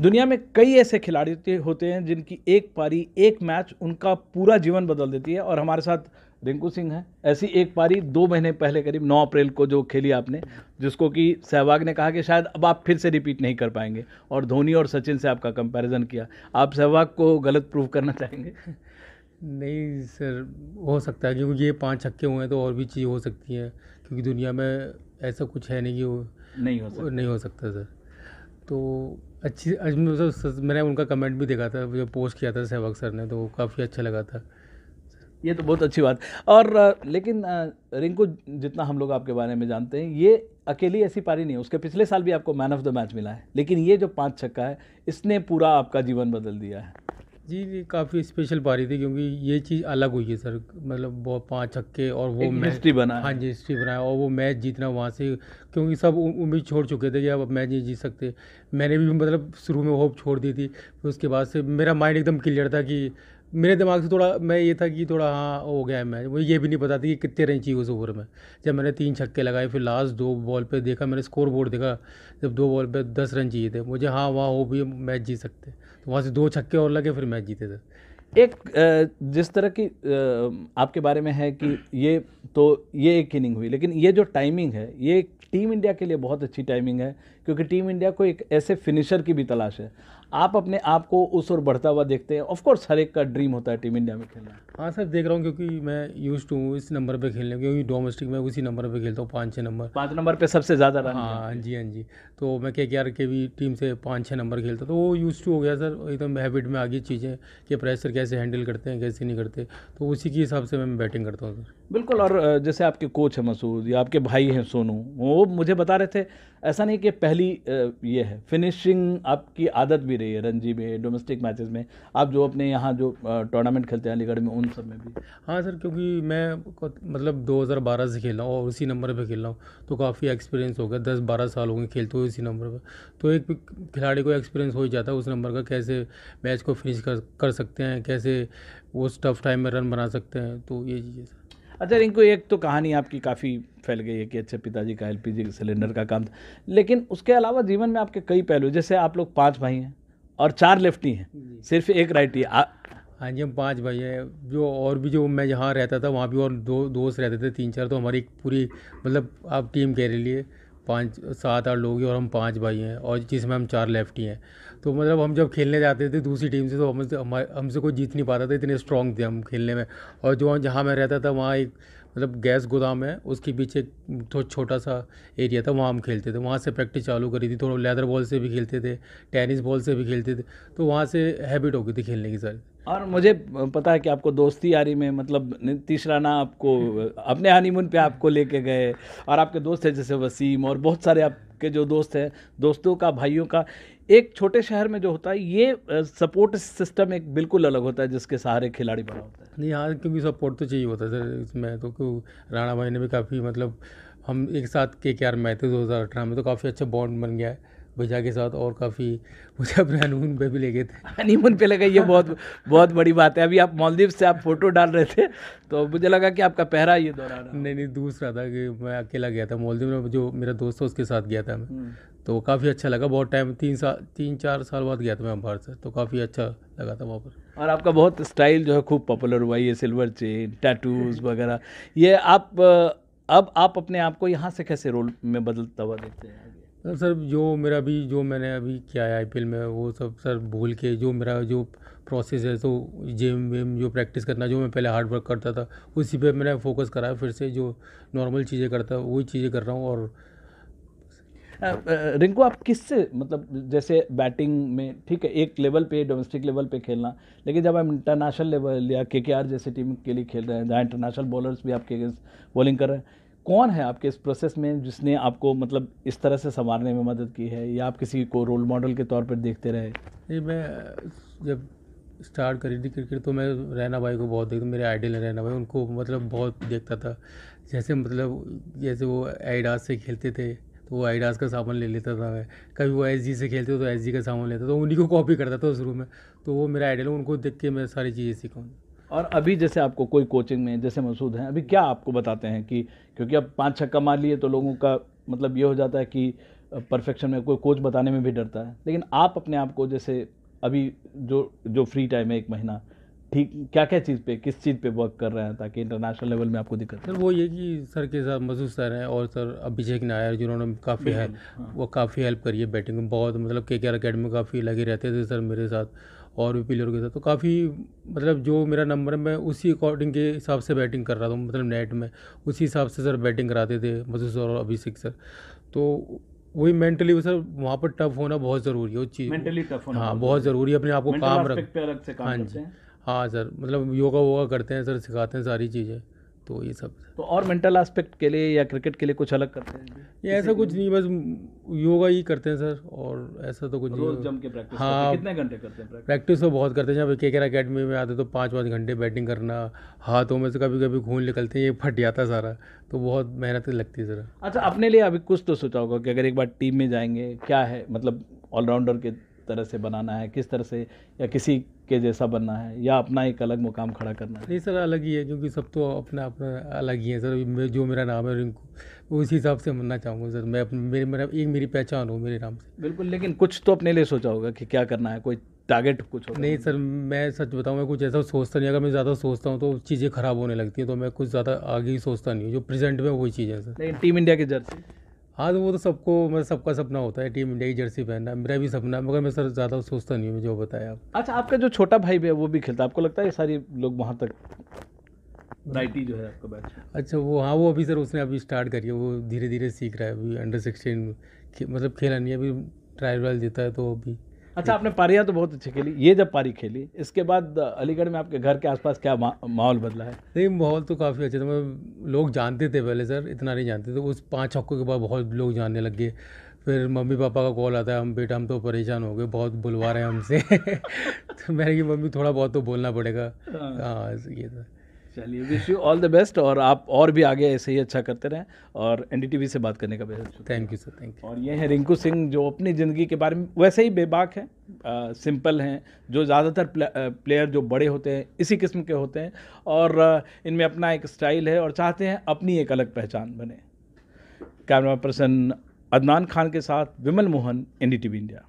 दुनिया में कई ऐसे खिलाड़ी होते हैं जिनकी एक पारी एक मैच उनका पूरा जीवन बदल देती है और हमारे साथ रिंकू सिंह है ऐसी एक पारी दो महीने पहले करीब 9 अप्रैल को जो खेली आपने जिसको कि सहवाग ने कहा कि शायद अब आप फिर से रिपीट नहीं कर पाएंगे और धोनी और सचिन से आपका कंपैरिजन किया आप सहवाग को गलत प्रूव करना चाहेंगे नहीं सर हो सकता है क्योंकि ये पांच छक्के हुए हैं तो और भी चीज़ हो सकती है क्योंकि दुनिया में ऐसा कुछ है नहीं कि वो नहीं हो सकता नहीं हो सकता सर तो अच्छी मतलब मैंने उनका कमेंट भी देखा था जो पोस्ट किया था सहवाग सर ने तो काफ़ी अच्छा लगा था ये तो बहुत अच्छी बात और लेकिन रिंकू जितना हम लोग आपके बारे में जानते हैं ये अकेली ऐसी पारी नहीं है उसके पिछले साल भी आपको मैन ऑफ द मैच मिला है लेकिन ये जो पाँच छक्का है इसने पूरा आपका जीवन बदल दिया है जी ये काफ़ी स्पेशल पारी थी क्योंकि ये चीज़ अलग हुई है सर मतलब वो पांच छक्के और वो हिस्ट्री बना हाँ जी हिस्ट्री बनाया और वो मैच जीतना वहाँ से क्योंकि सब उम्मीद छोड़ चुके थे कि अब मैच नहीं जीत सकते मैंने भी मतलब शुरू में होप छोड़ दी थी फिर उसके बाद से मेरा माइंड एकदम क्लियर था कि मेरे दिमाग से थोड़ा मैं ये था कि थोड़ा हाँ हो गया है मैच मुझे ये भी नहीं पता था कि कितने रन चाहिए उस ओवर में जब मैंने तीन छक्के लगाए फिर लास्ट दो बॉल पे देखा मैंने स्कोर बोर्ड देखा जब दो बॉल पे दस रन चाहिए थे मुझे हाँ वहाँ हो भी मैच जीत सकते तो वहाँ से दो छक्के और लगे फिर मैच जीते थे एक जिस तरह की आपके बारे में है कि ये तो ये एक इनिंग हुई लेकिन ये जो टाइमिंग है ये टीम इंडिया के लिए बहुत अच्छी टाइमिंग है क्योंकि टीम इंडिया को एक ऐसे फिनिशर की भी तलाश है आप अपने आप को उस ओर बढ़ता हुआ देखते हैं ऑफकोर्स हर एक का ड्रीम होता है टीम इंडिया में खेलना हाँ सर देख रहा हूँ क्योंकि मैं यूज टू हूँ इस नंबर पे खेलने क्योंकि डोमेस्टिक में उसी नंबर पे खेलता हूँ पाँच छः नंबर पाँच नंबर पे सबसे ज़्यादा रहा हाँ जी हाँ जी तो मैं के आर के भी टीम से पाँच छः नंबर खेलता तो वो यूज़ टू हो गया सर एकदम तो हैबिट में आ गई चीज़ें कि प्रेशर कैसे हैंडल करते हैं कैसे नहीं करते तो उसी के हिसाब से मैं बैटिंग करता हूँ सर बिल्कुल और जैसे आपके कोच हैं मसूद या आपके भाई हैं सोनू वो मुझे बता रहे थे ऐसा नहीं कि पहली ये है फिनिशिंग आपकी आदत भी रही है रणजी में डोमेस्टिक मैचेस में आप जो अपने यहाँ जो टूर्नामेंट खेलते हैं अलीगढ़ में उन सब में भी हाँ सर क्योंकि मैं मतलब 2012 से खेल रहा हूँ और उसी नंबर पर खेल रहा हूँ तो काफ़ी एक्सपीरियंस हो गया दस बारह साल हो गए खेलते हुए इसी नंबर पर तो एक खिलाड़ी को एक्सपीरियंस हो ही जाता है उस नंबर का कैसे मैच को फिनिश कर कर सकते हैं कैसे उस टफ टाइम में रन बना सकते हैं तो ये चीज़ है अच्छा रिंकू एक तो कहानी आपकी काफ़ी फैल गई है कि अच्छे पिताजी का एलपीजी सिलेंडर का काम था लेकिन उसके अलावा जीवन में आपके कई पहलू जैसे आप लोग पाँच भाई हैं और चार लेफ्टी हैं सिर्फ एक राइटी है हाँ जी हम पाँच भाई हैं जो और भी जो मैं जहाँ रहता था वहाँ भी और दो दोस्त रहते थे तीन चार तो हमारी पूरी मतलब आप टीम कह रही पाँच सात आठ लोग हैं और हम पाँच भाई हैं और जिसमें हम चार लेफ्टी हैं तो मतलब हम जब खेलने जाते थे दूसरी टीम से तो हम हमसे कोई जीत नहीं पाता था इतने स्ट्रॉन्ग थे हम खेलने में और जो जहाँ मैं रहता था वहाँ एक मतलब गैस गोदाम है उसके पीछे तो छोटा सा एरिया था वहाँ हम खेलते थे वहाँ से प्रैक्टिस चालू करी थी थोड़ा लेदर बॉल से भी खेलते थे टेनिस बॉल से भी खेलते थे तो वहाँ से हैबिट हो गई थी खेलने की सर और मुझे पता है कि आपको दोस्ती यारी में मतलब तीसरा ना आपको अपने हनीमून पे आपको लेके गए और आपके दोस्त हैं जैसे वसीम और बहुत सारे आप के जो दोस्त हैं दोस्तों का भाइयों का एक छोटे शहर में जो होता है ये सपोर्ट सिस्टम एक बिल्कुल अलग होता है जिसके सहारे खिलाड़ी बड़ा होता है नहीं हाँ क्योंकि सपोर्ट तो चाहिए होता है सर इसमें तो क्यों राणा भाई ने भी काफ़ी मतलब हम एक साथ के के आर में आए थे दो हज़ार अठारह में तो काफ़ी अच्छा बॉन्ड बन गया है भैया के साथ और काफ़ी मुझे अपने हनीमून पे भी ले गए थे हनीमून पे लगा ये बहुत बहुत बड़ी बात है अभी आप मालदीव से आप फ़ोटो डाल रहे थे तो मुझे लगा कि आपका पहरा ये दौरान नहीं नहीं दूसरा था कि मैं अकेला गया था मालदीव में जो मेरा दोस्त था उसके साथ गया था मैं हम्म। तो काफ़ी अच्छा लगा बहुत टाइम तीन साल तीन चार साल बाद गया था मैं बाहर से तो काफ़ी अच्छा लगा था वहाँ पर और आपका बहुत स्टाइल जो है खूब पॉपुलर हुआ ये सिल्वर चेन टैटूज वगैरह ये आप अब आप अपने आप को यहाँ से कैसे रोल में बदलता हुआ देखते हैं तो सर जो मेरा अभी जो मैंने अभी किया है आई में वो सब सर भूल के जो मेरा जो प्रोसेस है तो जिम विम जो प्रैक्टिस करना जो मैं पहले हार्ड वर्क करता था उसी पे मैंने फोकस करा फिर से जो नॉर्मल चीज़ें करता वही चीज़ें कर रहा हूँ और रिंकू आप किससे मतलब जैसे बैटिंग में ठीक है एक लेवल पे डोमेस्टिक लेवल पे खेलना लेकिन जब आप इंटरनेशनल लेवल या के जैसे टीम के लिए खेल रहे हैं जहाँ इंटरनेशनल बॉलर्स भी आपके अगेंस्ट बॉलिंग कर रहे हैं कौन है आपके इस प्रोसेस में जिसने आपको मतलब इस तरह से संवारने में मदद की है या आप किसी को रोल मॉडल के तौर पर देखते रहे नहीं मैं जब स्टार्ट करी थी क्रिकेट तो मैं रैना भाई को बहुत देखता मेरे आइडियल है रैना भाई उनको मतलब बहुत देखता था जैसे मतलब जैसे वो एडास से खेलते थे तो वो आइडास का सामान ले लेता था मैं कभी वो एस से खेलते तो एस का सामान लेता तो उन्हीं को कॉपी करता था शुरू में तो वो मेरा आइडियल उनको देख के मैं सारी चीज़ें सीखा और अभी जैसे आपको कोई कोचिंग में जैसे मसूद हैं अभी क्या आपको बताते हैं कि क्योंकि अब पाँच छक्का मार लिए तो लोगों का मतलब ये हो जाता है कि परफेक्शन में कोई कोच बताने में भी डरता है लेकिन आप अपने आप को जैसे अभी जो जो फ्री टाइम है एक महीना ठीक क्या क्या चीज़ पे किस चीज़ पे वर्क कर रहे हैं ताकि इंटरनेशनल लेवल में आपको दिक्कत सर वो ये कि सर के साथ मसूद सर हैं और सर अभिषेक नायर जिन्होंने काफ़ी है हाँ। वो काफ़ी हेल्प करी है बैटिंग में बहुत मतलब के के आर अकेडमी काफ़ी लगे रहते थे सर मेरे साथ और भी प्लेयर के साथ तो काफ़ी मतलब जो मेरा नंबर है मैं उसी अकॉर्डिंग के हिसाब से बैटिंग कर रहा था मतलब नेट में उसी हिसाब से सर बैटिंग कराते थे मसूस और अभिषेक सर तो वही मेंटली वो सर वहाँ पर टफ होना बहुत ज़रूरी है वो चीज़ मेंटली टफ होना हाँ बहुत ज़रूरी है अपने आप को काम रख हाँ जी हाँ सर मतलब योगा वोगा करते हैं सर सिखाते हैं सारी चीज़ें तो ये सब तो और मेंटल एस्पेक्ट के लिए या क्रिकेट के लिए कुछ अलग करते हैं ये ऐसा कुछ नहीं बस योगा ही करते हैं सर और ऐसा तो कुछ रोज नहीं जम के प्रैक्टिस हाँ कितने घंटे करते हैं प्रैक्टिस तो बहुत करते हैं जब के अकेडमी में आते तो पाँच पाँच घंटे बैटिंग करना हाथों में से कभी कभी खून निकलते हैं ये फट जाता सारा तो बहुत मेहनत लगती है सर अच्छा अपने लिए अभी कुछ तो सोचा होगा कि अगर एक बार टीम में जाएंगे क्या है मतलब ऑलराउंडर के तरह से बनाना है किस तरह से या किसी के जैसा बनना है या अपना एक अलग मुकाम खड़ा करना है नहीं सर अलग ही है क्योंकि सब तो अपना अपना अलग ही है सर जो मेरा नाम है रिंकू उस हिसाब से मनना चाहूँगा सर मैं मेरे मेरा एक मेरी पहचान हूँ मेरे नाम से बिल्कुल लेकिन कुछ तो अपने लिए सोचा होगा कि क्या करना है कोई टारगेट कुछ हो नहीं सर मैं सच बताऊँ मैं कुछ ऐसा सोचता नहीं अगर मैं ज़्यादा सोचता हूँ तो चीज़ें ख़राब होने लगती हैं तो मैं कुछ ज़्यादा आगे ही सोचता नहीं हूँ जो प्रेजेंट में वही चीज़ है सर लेकिन टीम इंडिया की जर्सी हाँ तो वो तो सबको मतलब सबका सपना होता है टीम इंडिया की जर्सी पहनना मेरा भी सपना मगर मैं सर ज़्यादा सोचता नहीं हूँ जो बताया आप अच्छा आपका जो छोटा भाई भी है वो भी खेलता है आपको लगता है सारी लोग वहाँ तक नाइटी जो है आपका बैच अच्छा वो हाँ वो अभी सर उसने अभी स्टार्ट करी है वो धीरे धीरे सीख रहा है अभी अंडर सिक्सटीन मतलब खेला नहीं अभी ट्रायल वायल देता है तो अभी अच्छा आपने पारियाँ तो बहुत अच्छी खेली ये जब पारी खेली इसके बाद अलीगढ़ में आपके घर के आसपास क्या माहौल बदला है नहीं माहौल तो काफ़ी अच्छा था मैं मतलब लोग जानते थे पहले सर इतना नहीं जानते थे उस पाँच छक्कों के बाद बहुत लोग जानने लग गए फिर मम्मी पापा का कॉल आता है हम बेटा हम तो परेशान हो गए बहुत बुलवा रहे हैं हमसे तो मैंने कि मम्मी थोड़ा बहुत तो बोलना पड़ेगा हाँ, हाँ ये था चलिए wish you all the best और आप और भी आगे ऐसे ही अच्छा करते रहें और एन से बात करने का बेहद thank you sir thank you और ये है रिंकू सिंह जो अपनी ज़िंदगी के बारे में वैसे ही बेबाक हैं सिंपल हैं जो ज़्यादातर प्लेयर जो बड़े होते हैं इसी किस्म के होते हैं और इनमें अपना एक स्टाइल है और चाहते हैं अपनी एक अलग पहचान बने कैमरा पर्सन अदनान खान के साथ विमल मोहन एन इंडिया